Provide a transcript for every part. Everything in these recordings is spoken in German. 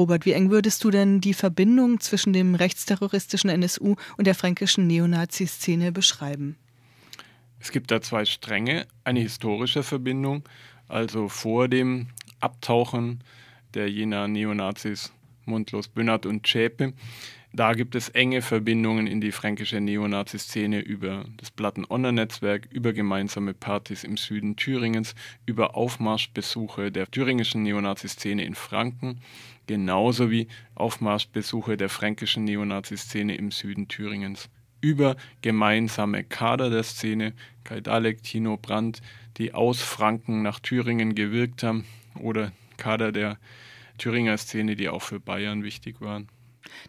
Robert, wie eng würdest du denn die Verbindung zwischen dem rechtsterroristischen NSU und der fränkischen Neonazi-Szene beschreiben? Es gibt da zwei Stränge. Eine historische Verbindung, also vor dem Abtauchen der jener Neonazis Mundlos, Bünnert und Zschäpe, da gibt es enge Verbindungen in die fränkische Neonazi-Szene über das Platten-Onner-Netzwerk, über gemeinsame Partys im Süden Thüringens, über Aufmarschbesuche der thüringischen Neonazi-Szene in Franken, genauso wie Aufmarschbesuche der fränkischen Neonazi-Szene im Süden Thüringens über gemeinsame Kader der Szene, Kai Dalek, Tino Brandt, die aus Franken nach Thüringen gewirkt haben, oder Kader der Thüringer Szene, die auch für Bayern wichtig waren.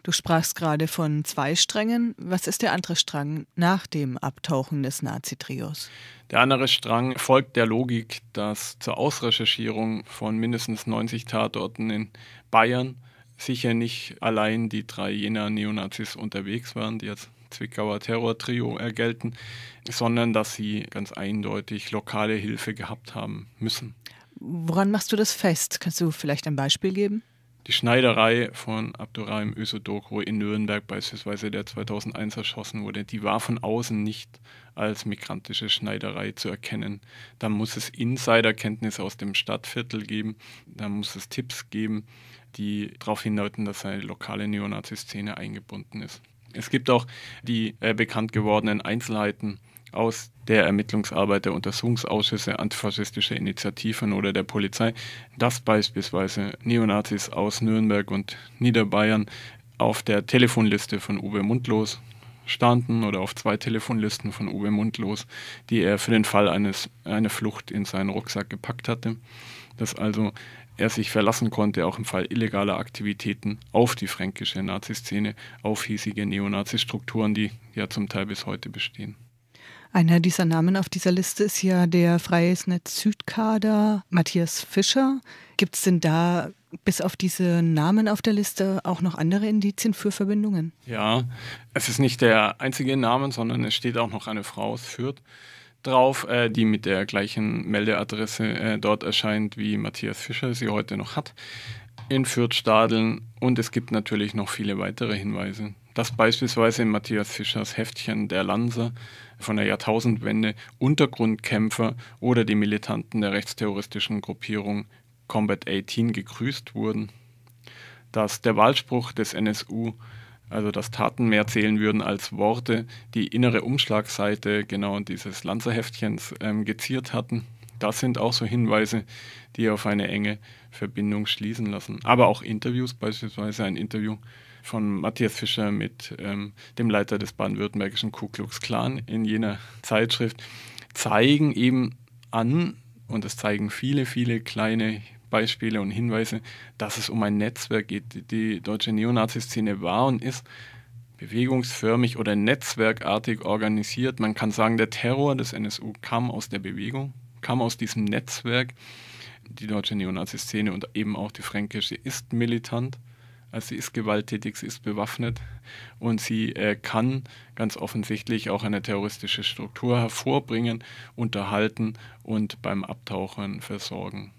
Du sprachst gerade von zwei Strängen. Was ist der andere Strang nach dem Abtauchen des Nazi-Trios? Der andere Strang folgt der Logik, dass zur Ausrecherchierung von mindestens 90 Tatorten in Bayern sicher nicht allein die drei jener Neonazis unterwegs waren, die als Zwickauer Terror-Trio ergelten, sondern dass sie ganz eindeutig lokale Hilfe gehabt haben müssen. Woran machst du das fest? Kannst du vielleicht ein Beispiel geben? die Schneiderei von Abdurrahim Ösodoko in Nürnberg beispielsweise, der 2001 erschossen wurde, die war von außen nicht als migrantische Schneiderei zu erkennen. Da muss es Insiderkenntnisse aus dem Stadtviertel geben, da muss es Tipps geben, die darauf hindeuten, dass eine lokale Neonazi-Szene eingebunden ist. Es gibt auch die äh, bekannt gewordenen Einzelheiten aus der Ermittlungsarbeit der Untersuchungsausschüsse antifaschistischer Initiativen oder der Polizei, dass beispielsweise Neonazis aus Nürnberg und Niederbayern auf der Telefonliste von Uwe Mundlos standen oder auf zwei Telefonlisten von Uwe Mundlos, die er für den Fall eines, einer Flucht in seinen Rucksack gepackt hatte, dass also er sich verlassen konnte, auch im Fall illegaler Aktivitäten auf die fränkische Naziszene, auf hiesige Neonazi-Strukturen, die ja zum Teil bis heute bestehen. Einer dieser Namen auf dieser Liste ist ja der Freies Netz Südkader Matthias Fischer. Gibt es denn da bis auf diese Namen auf der Liste auch noch andere Indizien für Verbindungen? Ja, es ist nicht der einzige Name, sondern es steht auch noch eine Frau aus Fürth drauf, äh, die mit der gleichen Meldeadresse äh, dort erscheint, wie Matthias Fischer sie heute noch hat, in Fürth-Stadeln. Und es gibt natürlich noch viele weitere Hinweise dass beispielsweise in Matthias Fischers Heftchen Der Lanzer von der Jahrtausendwende Untergrundkämpfer oder die Militanten der rechtsterroristischen Gruppierung Combat 18 gegrüßt wurden, dass der Wahlspruch des NSU, also dass Taten mehr zählen würden als Worte, die innere Umschlagseite genau dieses Lanzerheftchens ähm, geziert hatten. Das sind auch so Hinweise, die auf eine enge Verbindung schließen lassen. Aber auch Interviews, beispielsweise ein Interview von Matthias Fischer mit ähm, dem Leiter des baden-württembergischen Ku Klux Klan in jener Zeitschrift, zeigen eben an, und das zeigen viele, viele kleine Beispiele und Hinweise, dass es um ein Netzwerk geht. Die deutsche Neonazi-Szene war und ist bewegungsförmig oder netzwerkartig organisiert. Man kann sagen, der Terror des NSU kam aus der Bewegung, kam aus diesem Netzwerk. Die deutsche Neonazi-Szene und eben auch die fränkische ist militant. Also sie ist gewalttätig, sie ist bewaffnet und sie äh, kann ganz offensichtlich auch eine terroristische Struktur hervorbringen, unterhalten und beim Abtauchen versorgen.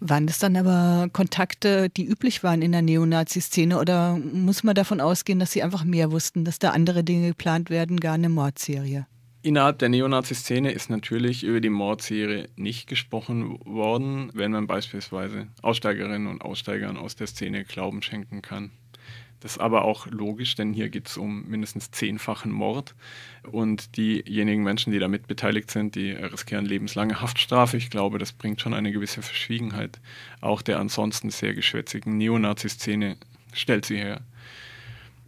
Waren das dann aber Kontakte, die üblich waren in der Neonazi-Szene oder muss man davon ausgehen, dass sie einfach mehr wussten, dass da andere Dinge geplant werden, gar eine Mordserie? Innerhalb der Neonazi-Szene ist natürlich über die Mordserie nicht gesprochen worden, wenn man beispielsweise Aussteigerinnen und Aussteigern aus der Szene Glauben schenken kann. Das ist aber auch logisch, denn hier geht es um mindestens zehnfachen Mord. Und diejenigen Menschen, die damit beteiligt sind, die riskieren lebenslange Haftstrafe. Ich glaube, das bringt schon eine gewisse Verschwiegenheit auch der ansonsten sehr geschwätzigen Neonazi-Szene, stellt sie her.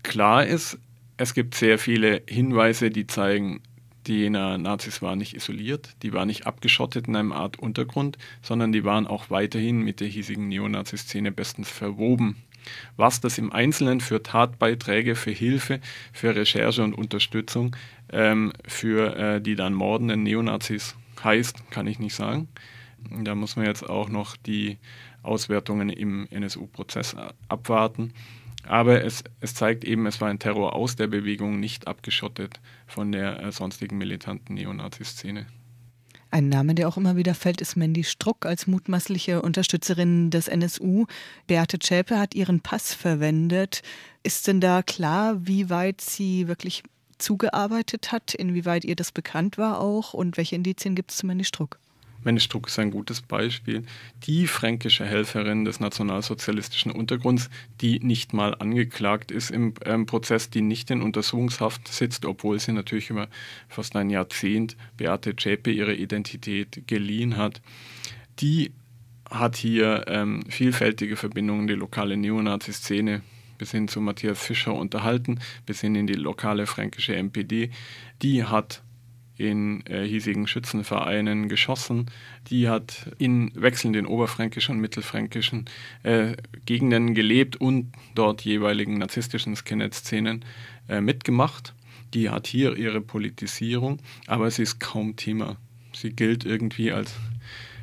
Klar ist, es gibt sehr viele Hinweise, die zeigen, die Jenaer Nazis waren nicht isoliert, die waren nicht abgeschottet in einem Art Untergrund, sondern die waren auch weiterhin mit der hiesigen Neonazi-Szene bestens verwoben. Was das im Einzelnen für Tatbeiträge, für Hilfe, für Recherche und Unterstützung ähm, für äh, die dann mordenden Neonazis heißt, kann ich nicht sagen. Da muss man jetzt auch noch die Auswertungen im NSU-Prozess abwarten. Aber es, es zeigt eben, es war ein Terror aus der Bewegung, nicht abgeschottet von der äh, sonstigen militanten Neonazi-Szene. Ein Name, der auch immer wieder fällt, ist Mandy Struck als mutmaßliche Unterstützerin des NSU. Beate Zschäpe hat ihren Pass verwendet. Ist denn da klar, wie weit sie wirklich zugearbeitet hat, inwieweit ihr das bekannt war auch und welche Indizien gibt es zu Mandy Struck? Mensch ist ein gutes Beispiel, die fränkische Helferin des nationalsozialistischen Untergrunds, die nicht mal angeklagt ist im ähm, Prozess, die nicht in Untersuchungshaft sitzt, obwohl sie natürlich über fast ein Jahrzehnt Beate Zschäpe ihre Identität geliehen hat. Die hat hier ähm, vielfältige Verbindungen, die lokale Neonazi-Szene bis hin zu Matthias Fischer unterhalten, bis hin in die lokale fränkische MPD. Die hat in äh, hiesigen Schützenvereinen geschossen. Die hat in wechselnden oberfränkischen und mittelfränkischen äh, Gegenden gelebt und dort jeweiligen narzisstischen Skinhead-Szenen äh, mitgemacht. Die hat hier ihre Politisierung, aber sie ist kaum Thema. Sie gilt irgendwie als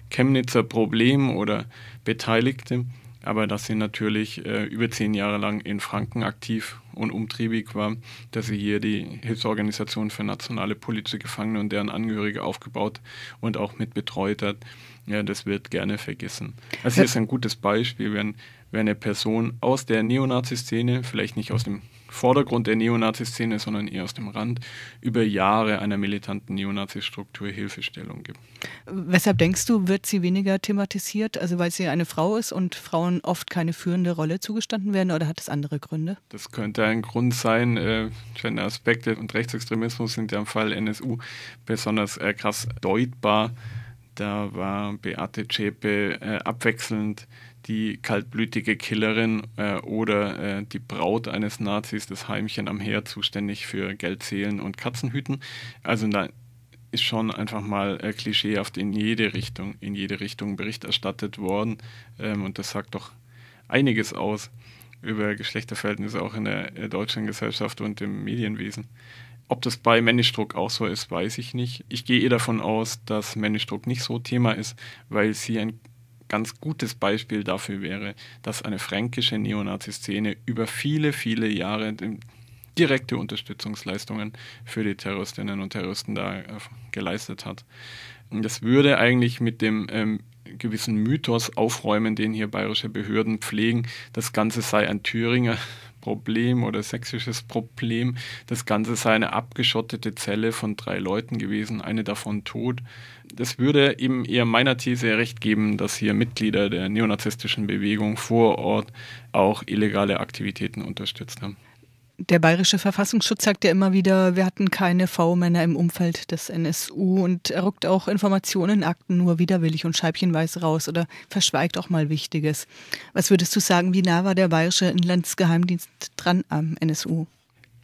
Chemnitzer Problem oder Beteiligte aber dass sie natürlich äh, über zehn Jahre lang in Franken aktiv und umtriebig war, dass sie hier die Hilfsorganisation für nationale politische Gefangene und deren Angehörige aufgebaut und auch mit betreut hat. Ja, das wird gerne vergessen. Also hier ist ein gutes Beispiel, wenn, wenn eine Person aus der Neonazi-Szene, vielleicht nicht aus dem Vordergrund der Neonazi-Szene, sondern eher aus dem Rand, über Jahre einer militanten Neonazi-Struktur Hilfestellung gibt. Weshalb denkst du, wird sie weniger thematisiert? Also weil sie eine Frau ist und Frauen oft keine führende Rolle zugestanden werden oder hat es andere Gründe? Das könnte ein Grund sein. Äh, Aspekte und Rechtsextremismus sind ja im Fall NSU besonders äh, krass deutbar. Da war Beate Zschäpe äh, abwechselnd die kaltblütige Killerin äh, oder äh, die Braut eines Nazis, das Heimchen am Heer, zuständig für Geldzählen und Katzenhüten. Also da ist schon einfach mal äh, klischeehaft in jede Richtung, in jede Richtung Bericht erstattet worden. Ähm, und das sagt doch einiges aus über Geschlechterverhältnisse auch in der äh, deutschen Gesellschaft und im Medienwesen. Ob das bei Männischdruck auch so ist, weiß ich nicht. Ich gehe eher davon aus, dass Männischdruck nicht so Thema ist, weil sie ein ganz gutes Beispiel dafür wäre, dass eine fränkische Neonazi-Szene über viele, viele Jahre direkte Unterstützungsleistungen für die Terroristinnen und Terroristen da äh, geleistet hat. Das würde eigentlich mit dem ähm, gewissen Mythos aufräumen, den hier bayerische Behörden pflegen. Das Ganze sei ein Thüringer Problem oder sächsisches Problem. Das Ganze sei eine abgeschottete Zelle von drei Leuten gewesen, eine davon tot. Das würde eben eher meiner These recht geben, dass hier Mitglieder der neonazistischen Bewegung vor Ort auch illegale Aktivitäten unterstützt haben der bayerische Verfassungsschutz sagt ja immer wieder, wir hatten keine V-Männer im Umfeld des NSU und er rückt auch Informationen, Akten nur widerwillig und scheibchenweise raus oder verschweigt auch mal Wichtiges. Was würdest du sagen, wie nah war der bayerische Inlandsgeheimdienst dran am NSU?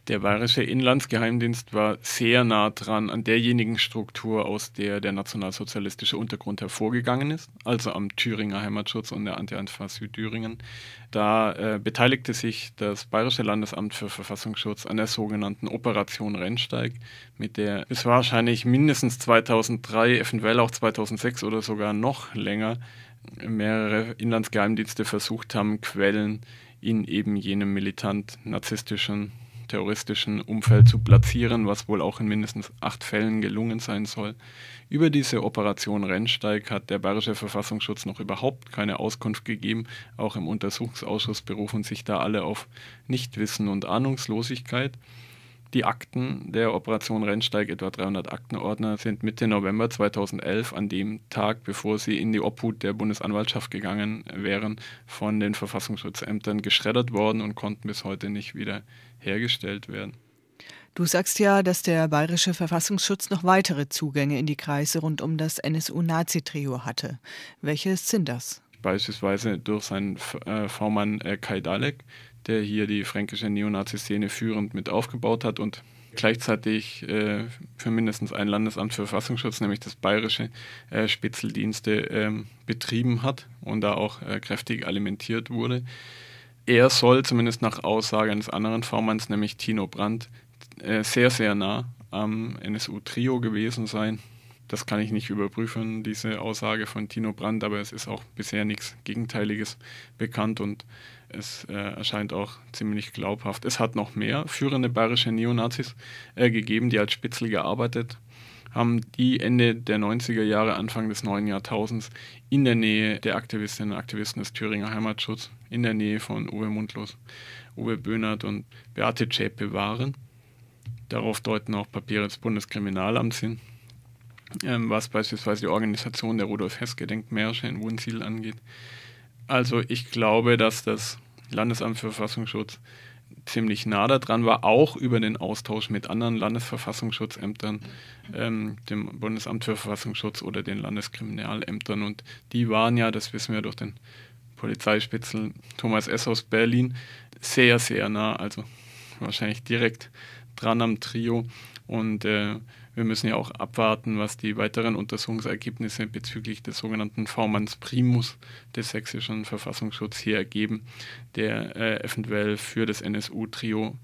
Der bayerische Inlandsgeheimdienst war sehr nah dran an derjenigen Struktur, aus der der nationalsozialistische Untergrund hervorgegangen ist, also am Thüringer Heimatschutz und der Anti-Anfa Südthüringen. Da äh, beteiligte sich das Bayerische Landesamt für Verfassungsschutz an der sogenannten Operation Rennsteig, mit der es wahrscheinlich mindestens 2003, eventuell auch 2006 oder sogar noch länger mehrere Inlandsgeheimdienste versucht haben, Quellen in eben jenem militant narzisstischen terroristischen Umfeld zu platzieren, was wohl auch in mindestens acht Fällen gelungen sein soll. Über diese Operation Rennsteig hat der Bayerische Verfassungsschutz noch überhaupt keine Auskunft gegeben. Auch im Untersuchungsausschuss berufen sich da alle auf Nichtwissen und Ahnungslosigkeit. Die Akten der Operation Rennsteig, etwa 300 Aktenordner, sind Mitte November 2011, an dem Tag, bevor sie in die Obhut der Bundesanwaltschaft gegangen wären, von den Verfassungsschutzämtern geschreddert worden und konnten bis heute nicht wieder hergestellt werden. Du sagst ja, dass der bayerische Verfassungsschutz noch weitere Zugänge in die Kreise rund um das NSU-Nazi-Trio hatte. Welche sind das? Beispielsweise durch seinen äh, Vormann äh, Kai Dalek, der hier die fränkische Neonazi-Szene führend mit aufgebaut hat und gleichzeitig äh, für mindestens ein Landesamt für Verfassungsschutz, nämlich das bayerische, äh, Spitzeldienste ähm, betrieben hat und da auch äh, kräftig alimentiert wurde. Er soll zumindest nach Aussage eines anderen Vormanns, nämlich Tino Brandt, äh, sehr, sehr nah am NSU-Trio gewesen sein. Das kann ich nicht überprüfen, diese Aussage von Tino Brandt, aber es ist auch bisher nichts Gegenteiliges bekannt und es äh, erscheint auch ziemlich glaubhaft. Es hat noch mehr führende bayerische Neonazis äh, gegeben, die als Spitzel gearbeitet haben, die Ende der 90er Jahre, Anfang des neuen Jahrtausends in der Nähe der Aktivistinnen und Aktivisten des Thüringer Heimatschutzes, in der Nähe von Uwe Mundlos, Uwe Böhnert und Beate Zschäpe waren. Darauf deuten auch Papiere des Bundeskriminalamts hin, ähm, was beispielsweise die Organisation der Rudolf-Hess-Gedenkmärsche in Wunsiedel angeht. Also ich glaube, dass das Landesamt für Verfassungsschutz ziemlich nah daran war, auch über den Austausch mit anderen Landesverfassungsschutzämtern, ähm, dem Bundesamt für Verfassungsschutz oder den Landeskriminalämtern. Und die waren ja, das wissen wir durch den Polizeispitzel Thomas S. aus Berlin, sehr, sehr nah, also wahrscheinlich direkt dran am Trio. Und äh, wir müssen ja auch abwarten, was die weiteren Untersuchungsergebnisse bezüglich des sogenannten V-Manns Primus des sächsischen Verfassungsschutzes hier ergeben, der äh, eventuell für das NSU-Trio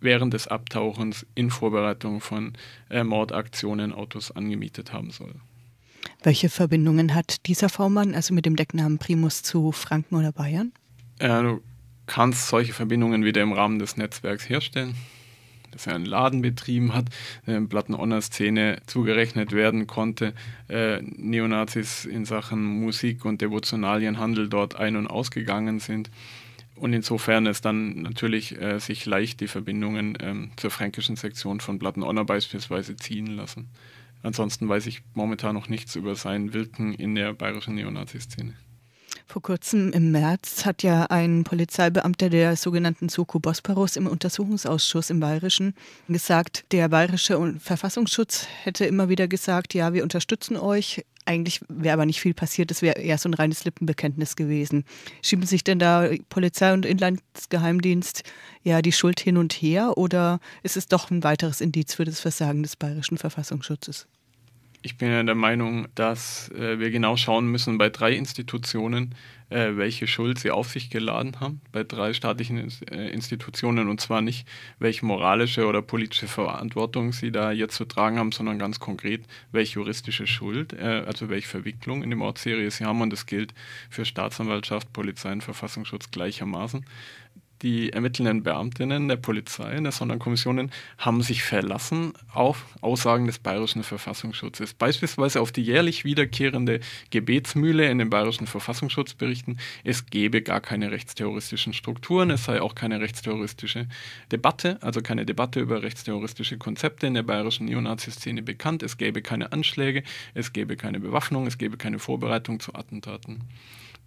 während des Abtauchens in Vorbereitung von äh, Mordaktionen Autos angemietet haben soll. Welche Verbindungen hat dieser V-Mann, also mit dem Decknamen Primus, zu Franken oder Bayern? Äh, du kannst solche Verbindungen wieder im Rahmen des Netzwerks herstellen dafür einen Laden betrieben hat, äh, Platten-Honor-Szene zugerechnet werden konnte, äh, Neonazis in Sachen Musik und Devotionalienhandel dort ein- und ausgegangen sind. Und insofern ist dann natürlich äh, sich leicht die Verbindungen ähm, zur fränkischen Sektion von Platten-Honor beispielsweise ziehen lassen. Ansonsten weiß ich momentan noch nichts über sein Wirken in der bayerischen Neonazi-Szene. Vor kurzem im März hat ja ein Polizeibeamter der sogenannten Soko Bosporus im Untersuchungsausschuss im Bayerischen gesagt, der bayerische Verfassungsschutz hätte immer wieder gesagt, ja, wir unterstützen euch. Eigentlich wäre aber nicht viel passiert, es wäre eher so ein reines Lippenbekenntnis gewesen. Schieben sich denn da Polizei und Inlandsgeheimdienst ja die Schuld hin und her oder ist es doch ein weiteres Indiz für das Versagen des bayerischen Verfassungsschutzes? ich bin ja der Meinung, dass äh, wir genau schauen müssen bei drei Institutionen, äh, welche Schuld sie auf sich geladen haben, bei drei staatlichen äh, Institutionen und zwar nicht, welche moralische oder politische Verantwortung sie da jetzt zu tragen haben, sondern ganz konkret, welche juristische Schuld, äh, also welche Verwicklung in der Mordserie sie haben und das gilt für Staatsanwaltschaft, Polizei und Verfassungsschutz gleichermaßen die ermittelnden Beamtinnen der Polizei und der Sonderkommissionen haben sich verlassen auf Aussagen des Bayerischen Verfassungsschutzes. Beispielsweise auf die jährlich wiederkehrende Gebetsmühle in den Bayerischen Verfassungsschutzberichten, es gebe gar keine rechtsterroristischen Strukturen, es sei auch keine rechtsterroristische Debatte, also keine Debatte über rechtsterroristische Konzepte in der bayerischen Neonazi-Szene bekannt, es gäbe keine Anschläge, es gäbe keine Bewaffnung, es gäbe keine Vorbereitung zu Attentaten.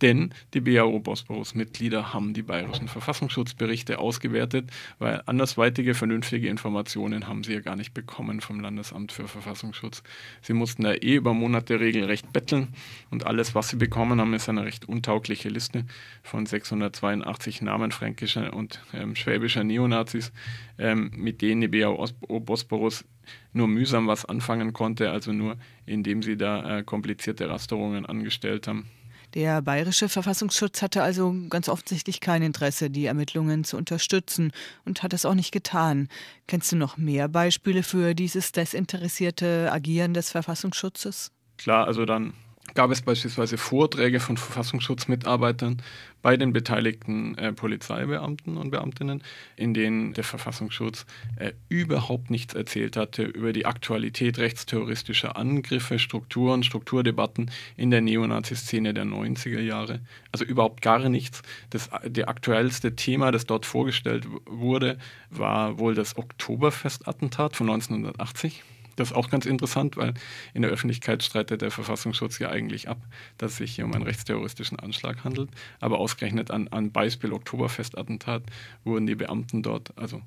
Denn die BAO-Bosporus-Mitglieder haben die bayerischen Verfassungsschutzberichte ausgewertet, weil andersweitige vernünftige Informationen haben sie ja gar nicht bekommen vom Landesamt für Verfassungsschutz. Sie mussten da eh über Monate regelrecht betteln und alles, was sie bekommen haben, ist eine recht untaugliche Liste von 682 Namen fränkischer und ähm, schwäbischer Neonazis, ähm, mit denen die BAO Bosporus nur mühsam was anfangen konnte, also nur indem sie da äh, komplizierte Rasterungen angestellt haben. Der bayerische Verfassungsschutz hatte also ganz offensichtlich kein Interesse, die Ermittlungen zu unterstützen und hat es auch nicht getan. Kennst du noch mehr Beispiele für dieses desinteressierte Agieren des Verfassungsschutzes? Klar, also dann gab es beispielsweise Vorträge von Verfassungsschutzmitarbeitern bei den beteiligten äh, Polizeibeamten und Beamtinnen, in denen der Verfassungsschutz äh, überhaupt nichts erzählt hatte über die Aktualität rechtsterroristischer Angriffe, Strukturen, Strukturdebatten in der Neonazi-Szene der 90er Jahre. Also überhaupt gar nichts. Das äh, der aktuellste Thema, das dort vorgestellt wurde, war wohl das Oktoberfestattentat von 1980. Das ist auch ganz interessant, weil in der Öffentlichkeit streitet der Verfassungsschutz ja eigentlich ab, dass es sich hier um einen rechtsterroristischen Anschlag handelt. Aber ausgerechnet an, an Beispiel Oktoberfestattentat wurden die Beamten dort, also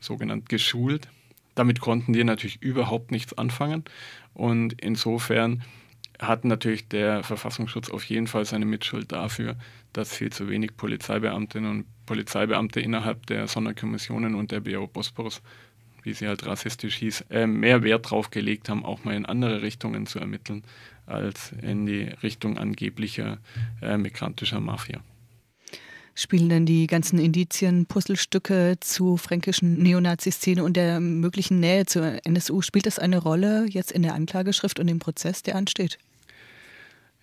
sogenannt geschult. Damit konnten die natürlich überhaupt nichts anfangen. Und insofern hat natürlich der Verfassungsschutz auf jeden Fall seine Mitschuld dafür, dass viel zu wenig Polizeibeamtinnen und Polizeibeamte innerhalb der Sonderkommissionen und der BO Bosporus wie sie halt rassistisch hieß, äh, mehr Wert drauf gelegt haben, auch mal in andere Richtungen zu ermitteln, als in die Richtung angeblicher äh, migrantischer Mafia. Spielen denn die ganzen Indizien, Puzzlestücke zur fränkischen Neonazi-Szene und der möglichen Nähe zur NSU, spielt das eine Rolle jetzt in der Anklageschrift und dem Prozess, der ansteht?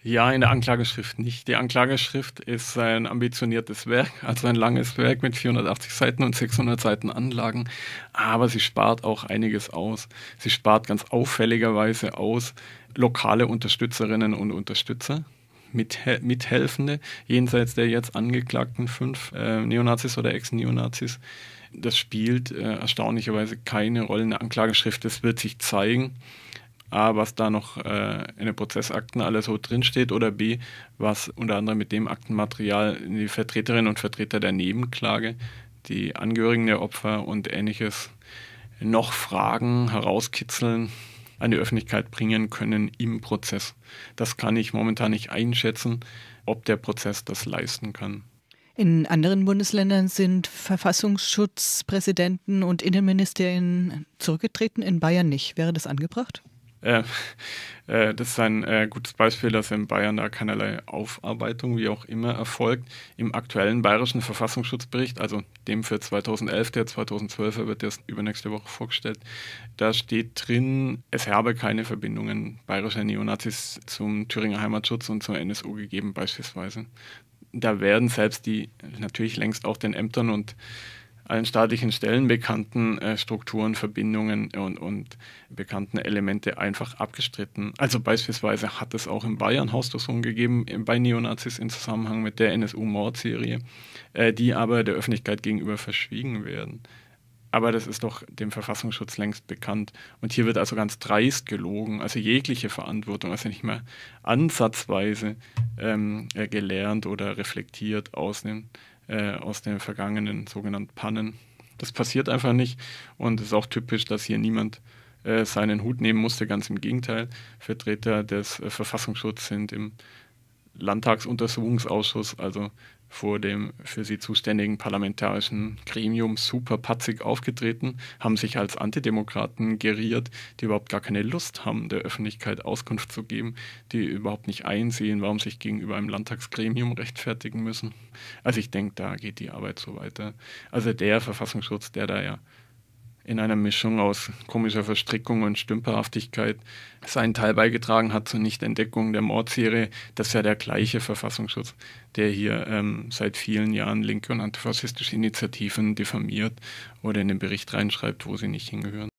Ja, in der Anklageschrift nicht. Die Anklageschrift ist ein ambitioniertes Werk, also ein langes Werk mit 480 Seiten und 600 Seiten Anlagen, aber sie spart auch einiges aus. Sie spart ganz auffälligerweise aus lokale Unterstützerinnen und Unterstützer. Mithel Mithelfende, jenseits der jetzt angeklagten fünf äh, Neonazis oder Ex-Neonazis. Das spielt äh, erstaunlicherweise keine Rolle in der Anklageschrift. Das wird sich zeigen. A, was da noch äh, in den Prozessakten alles so drinsteht oder B, was unter anderem mit dem Aktenmaterial die Vertreterinnen und Vertreter der Nebenklage, die Angehörigen der Opfer und ähnliches noch Fragen herauskitzeln, an die Öffentlichkeit bringen können im Prozess. Das kann ich momentan nicht einschätzen, ob der Prozess das leisten kann. In anderen Bundesländern sind Verfassungsschutzpräsidenten und Innenministerien zurückgetreten, in Bayern nicht. Wäre das angebracht? Äh, äh, das ist ein äh, gutes Beispiel, dass in Bayern da keinerlei Aufarbeitung, wie auch immer, erfolgt. Im aktuellen bayerischen Verfassungsschutzbericht, also dem für 2011, der 2012er wird erst übernächste Woche vorgestellt, da steht drin, es habe keine Verbindungen bayerischer Neonazis zum Thüringer Heimatschutz und zur NSU gegeben beispielsweise. Da werden selbst die natürlich längst auch den Ämtern und allen staatlichen Stellen bekannten äh, Strukturen, Verbindungen und, und bekannten Elemente einfach abgestritten. Also beispielsweise hat es auch in Bayern Hausdurchsuchungen gegeben äh, bei Neonazis im Zusammenhang mit der NSU-Mordserie, äh, die aber der Öffentlichkeit gegenüber verschwiegen werden. Aber das ist doch dem Verfassungsschutz längst bekannt. Und hier wird also ganz dreist gelogen, also jegliche Verantwortung, also nicht mal ansatzweise ähm, äh, gelernt oder reflektiert aus den äh, aus den vergangenen sogenannten Pannen. Das passiert einfach nicht und es ist auch typisch, dass hier niemand äh, seinen Hut nehmen musste. Ganz im Gegenteil, Vertreter des äh, Verfassungsschutzes sind im Landtagsuntersuchungsausschuss, also vor dem für sie zuständigen parlamentarischen Gremium super patzig aufgetreten, haben sich als Antidemokraten geriert, die überhaupt gar keine Lust haben, der Öffentlichkeit Auskunft zu geben, die überhaupt nicht einsehen, warum sich gegenüber einem Landtagsgremium rechtfertigen müssen. Also ich denke, da geht die Arbeit so weiter. Also der Verfassungsschutz, der da ja in einer Mischung aus komischer Verstrickung und Stümperhaftigkeit seinen Teil beigetragen hat zur Nichtentdeckung der Mordserie. Das ist ja der gleiche Verfassungsschutz, der hier ähm, seit vielen Jahren linke und antifaschistische Initiativen diffamiert oder in den Bericht reinschreibt, wo sie nicht hingehören.